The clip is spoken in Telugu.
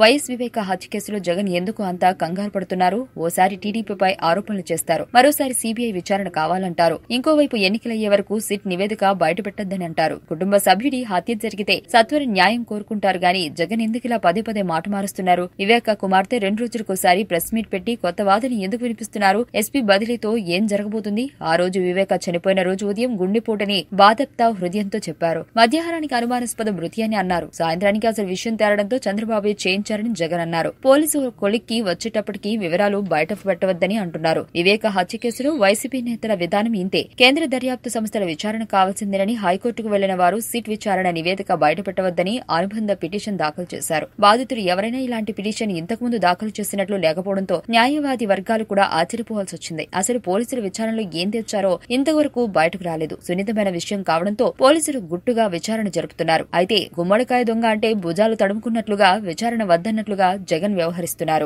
వైఎస్ వివేక హత్య కేసులో జగన్ ఎందుకు అంతా కంగారు పడుతున్నారు ఓసారి టీడీపీపై ఆరోపణలు చేస్తారు మరోసారి సీబీఐ విచారణ కావాలంటారు ఇంకోవైపు ఎన్నికలయ్యే వరకు సిట్ నివేదిక బయటపెట్టద్దని అంటారు కుటుంబ సభ్యుడి హత్య జరిగితే సత్వర న్యాయం కోరుకుంటారు గాని జగన్ ఎందుకిలా పదే పదే మాట మారుస్తున్నారు వివేక కుమార్తె రెండు రోజులకోసారి ప్రెస్ మీట్ పెట్టి కొత్త వాదని ఎందుకు వినిపిస్తున్నారు ఎస్పీ బదిలీతో ఏం జరగబోతుంది ఆ రోజు వివేక చనిపోయిన రోజు ఉదయం గుండెపోటని బాధప్తా హృదయంతో చెప్పారు మధ్యాహ్నానికి అనుమానాస్పద మృతి అని అన్నారు సాయంత్రానికి అసలు విషయం తేరడంతో చంద్రబాబు చేంజ్ ప్రారంభించారని జగన్ అన్నారు పోలీసు కొలిక్కి వచ్చేటప్పటికి వివరాలు బయట పెట్టవద్దని అంటున్నారు వివేక హత్య కేసులో వైసీపీ నేతల విధానం ఇంతే కేంద్ర దర్యాప్తు సంస్థల విచారణ కావాల్సిందేనని హైకోర్టుకు వెళ్లిన వారు సిట్ విచారణ నివేదిక బయటపెట్టవద్దని అనుబంధ పిటిషన్ దాఖలు చేశారు బాధితులు ఎవరైనా ఇలాంటి పిటిషన్ ఇంతకుముందు దాఖలు చేసినట్లు లేకపోవడంతో న్యాయవాది వర్గాలు కూడా ఆశ్చర్యపోవాల్సి వచ్చింది అసలు పోలీసుల విచారణలో ఏం తెచ్చారో ఇంతవరకు బయటకు రాలేదు సున్నితమైన విషయం కావడంతో పోలీసులు గుట్టుగా విచారణ జరుపుతున్నారు అయితే గుమ్మడికాయ దొంగ అంటే భుజాలు తడుముకున్నట్లుగా విచారణ వద్దన్నట్లుగా జగన్ వ్యవహరిస్తున్నారు